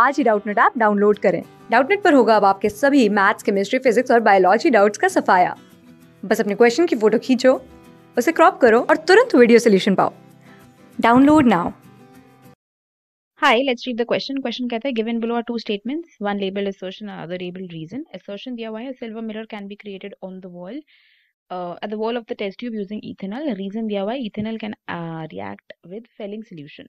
आज ही Doubtnut app download करें डाउटनेट पर होगा अब आपके सभी मैथ्स केमिस्ट्री फिजिक्स और बायोलॉजी डाउट्स का सफाया बस अपने क्वेश्चन की फोटो खींचो उसे क्रॉप करो और तुरंत वीडियो सोल्यूशन पाओ download now Hi, let's read the question. Question कहता है given below are two statements. One label assertion, another label reason. Assertion दिया हुआ है silver mirror can be created on the wall. uh, at the wall of the test tube using ethanol The reason दिया हुआ ethanol can uh, react with failing solution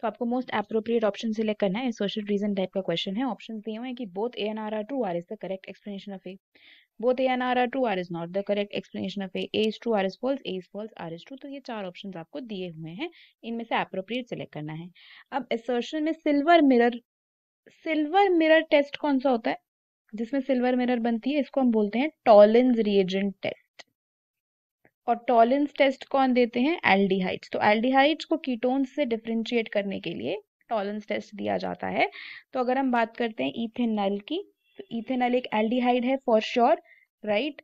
तो आपको most appropriate option select करना है assertion reason type का question है option दिए हुए हैं कि both A and R are true R is the correct explanation of A both A and R are true R is not the correct explanation of A A is true R is false A is false R is true तो ये चार option आपको दिए हुए हैं इनमें से appropriate select करना है अब एसर्शन में silver mirror silver mirror test कौन सा होता है जिसमें सिल्वर मिरर बनती है इसको हम बोलते हैं टॉलेंस रिएजेंट टेस्ट और टॉलेंस टेस्ट कौन देते हैं एल्डिहाइड्स तो एल्डिहाइड्स को कीटोन्स से डिफ्रेंशिएट करने के लिए टॉलेंस टेस्ट दिया जाता है तो अगर हम बात करते हैं इथेनल की तो इथेनल एक एल्डिहाइड है फॉर श्योर राइट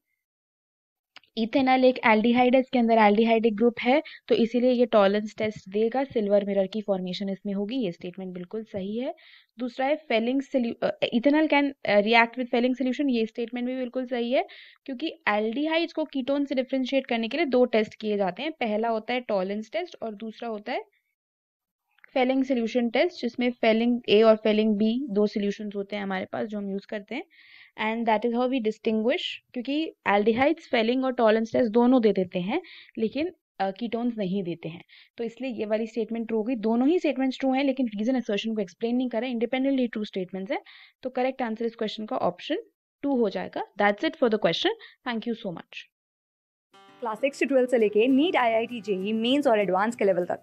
इथेनल एक एल्डिहाइड है इसके अंदर एल्डिहाइडिक ग्रुप है तो इसीलिए ये टॉलेंस टेस्ट देगा सिल्वर मिरर की फॉर्मेशन इसमें होगी ये स्टेटमेंट बिल्कुल सही है दूसरा है Fehling ethanal can react with Fehling solution ये स्टेटमेंट भी बिल्कुल सही है क्योंकि एल्डिहाइड को कीटोन से डिफ्रेंशिएट करने के लिए दो टेस्ट किए जाते हैं पहला होता है टॉलेंस टेस्ट और दूसरा होता है फेलिंग सोल्यूशन टेस्ट जिसमें फेलिंग ए और फेलिंग बी दो सोल्यूशन होते हैं हमारे पास जो हम यूज़ करते हैं and that is how we distinguish क्योंकि एल्डिहाइड्स फेलिंग और टॉलेंस टेस्ट दोनों दे देते हैं लेकिन कीटोन्स uh, नहीं देते हैं तो इसलिए ये वाली स्टेटमेंट ट्रू होगी दोनों ही स्टेटमेंट्स ट्रू हैं लेकिन रीजन एसर्शन को एक्सप्लेन नहीं करें इंडिपेंडेंटली ट्रू स्टेटमेंट्स हैं तो करेक्ट आंसर इस क्वेश्चन का ऑप्शन टू हो जाएगा that's it for the question thank you so much class six से ट्वेल्थ से लेके NEET I I T JEE mains और एडवांस के लेवल तक